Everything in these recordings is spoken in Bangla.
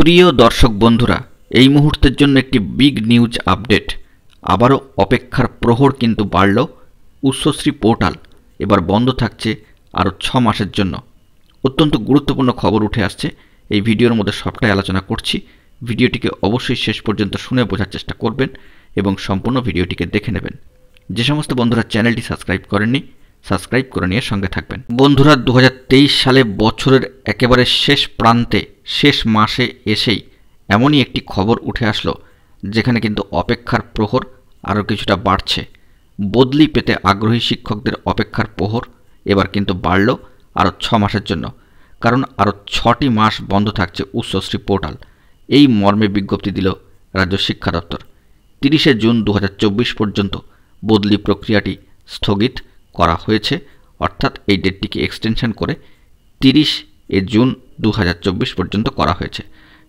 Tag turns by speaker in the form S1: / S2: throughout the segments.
S1: প্রিয় দর্শক বন্ধুরা এই মুহূর্তের জন্য একটি বিগ নিউজ আপডেট আবারও অপেক্ষার প্রহর কিন্তু বাড়ল উচ্চশ্রী পোর্টাল এবার বন্ধ থাকছে আরও ছ মাসের জন্য অত্যন্ত গুরুত্বপূর্ণ খবর উঠে আসছে এই ভিডিওর মধ্যে সবটাই আলোচনা করছি ভিডিওটিকে অবশ্যই শেষ পর্যন্ত শুনে বোঝার চেষ্টা করবেন এবং সম্পূর্ণ ভিডিওটিকে দেখে নেবেন যে সমস্ত বন্ধুরা চ্যানেলটি সাবস্ক্রাইব করেননি সাবস্ক্রাইব করে নিয়ে সঙ্গে থাকবেন বন্ধুরা দু সালে বছরের একেবারে শেষ প্রান্তে শেষ মাসে এসেই এমনই একটি খবর উঠে আসলো যেখানে কিন্তু অপেক্ষার প্রহর আরও কিছুটা বাড়ছে বদলি পেতে আগ্রহী শিক্ষকদের অপেক্ষার প্রহর এবার কিন্তু বাড়ল আরও ছ মাসের জন্য কারণ আরও ছটি মাস বন্ধ থাকছে উচ্চশ্রী পোর্টাল এই মর্মে বিজ্ঞপ্তি দিল রাজ্য শিক্ষা দপ্তর তিরিশে জুন দু পর্যন্ত বদলি প্রক্রিয়াটি স্থগিত করা হয়েছে অর্থাৎ এই ডেটটিকে এক্সটেনশন করে তিরিশ এ জুন দু পর্যন্ত করা হয়েছে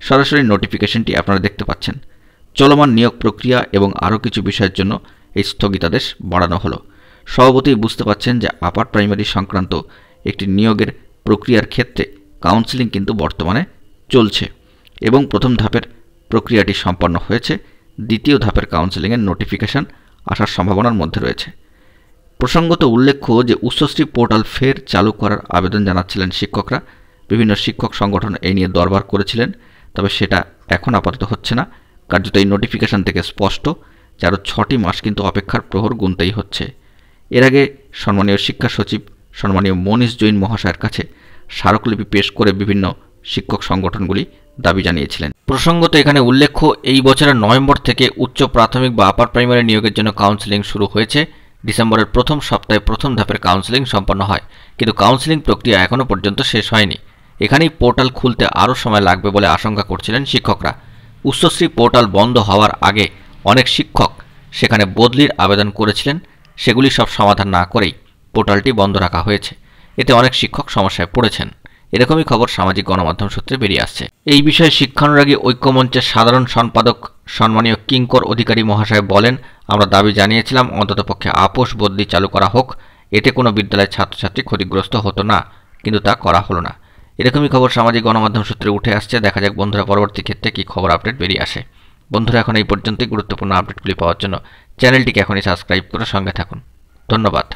S1: সরাসরি নোটিফিকেশনটি আপনারা দেখতে পাচ্ছেন চলমান নিয়োগ প্রক্রিয়া এবং আরও কিছু বিষয়ের জন্য এই স্থগিতাদেশ বাড়ানো হলো সভাপতি বুঝতে পাচ্ছেন যে আপার প্রাইমারি সংক্রান্ত একটি নিয়োগের প্রক্রিয়ার ক্ষেত্রে কাউন্সিলিং কিন্তু বর্তমানে চলছে এবং প্রথম ধাপের প্রক্রিয়াটি সম্পন্ন হয়েছে দ্বিতীয় ধাপের কাউন্সেলিংয়ের নোটিফিকেশন আসার সম্ভাবনার মধ্যে রয়েছে প্রসঙ্গত উল্লেখ্য যে উচ্চশ্রী পোর্টাল ফের চালু করার আবেদন জানাচ্ছিলেন শিক্ষকরা বিভিন্ন শিক্ষক সংগঠন এই নিয়ে দরবার করেছিলেন তবে সেটা এখন আপাতত হচ্ছে না কার্যত এই নোটিফিকেশান থেকে স্পষ্ট যে আরও ছটি মাস কিন্তু অপেক্ষার প্রহর গুনতেই হচ্ছে এর আগে সম্মানীয় শিক্ষা সচিব সম্মানীয় মনীষ জৈন মহাশয়ের কাছে স্মারকলিপি পেশ করে বিভিন্ন শিক্ষক সংগঠনগুলি দাবি জানিয়েছিলেন প্রসঙ্গত এখানে উল্লেখ্য এই বছরের নভেম্বর থেকে উচ্চ প্রাথমিক বা আপার প্রাইমারি নিয়োগের জন্য কাউন্সেলিং শুরু হয়েছে ডিসেম্বরের প্রথম সপ্তাহে প্রথম ধাপের কাউন্সেলিং সম্পন্ন হয় কিন্তু কাউন্সেলিং প্রক্রিয়া এখনও পর্যন্ত শেষ হয়নি এখানেই পোর্টাল খুলতে আরও সময় লাগবে বলে আশঙ্কা করছিলেন শিক্ষকরা উচ্চশ্রী পোর্টাল বন্ধ হওয়ার আগে অনেক শিক্ষক সেখানে বদলির আবেদন করেছিলেন সেগুলি সব সমাধান না করেই পোর্টালটি বন্ধ রাখা হয়েছে এতে অনেক শিক্ষক সমস্যায় পড়েছেন এরকমই খবর সামাজিক গণমাধ্যম সূত্রে বেরিয়ে আসছে এই বিষয়ে শিক্ষানুরাগী ঐক্যমঞ্চের সাধারণ সম্পাদক সম্মানীয় কিঙ্কর অধিকারী মহাশয় বলেন আমরা দাবি জানিয়েছিলাম অন্ততপক্ষে আপোষ বদলি চালু করা হোক এতে কোনো বিদ্যালয়ের ছাত্রছাত্রী ক্ষতিগ্রস্ত হতো না কিন্তু তা করা হলো না এরকমই খবর সামাজিক গণমাধ্যম সূত্রে উঠে আসছে দেখা যাক বন্ধুরা পরবর্তী ক্ষেত্রে কী খবর আপডেট বেরিয়ে আসে বন্ধুরা এখন এই পর্যন্তই গুরুত্বপূর্ণ আপডেটগুলি পাওয়ার জন্য চ্যানেলটিকে এখনই সাবস্ক্রাইব করে সঙ্গে থাকুন ধন্যবাদ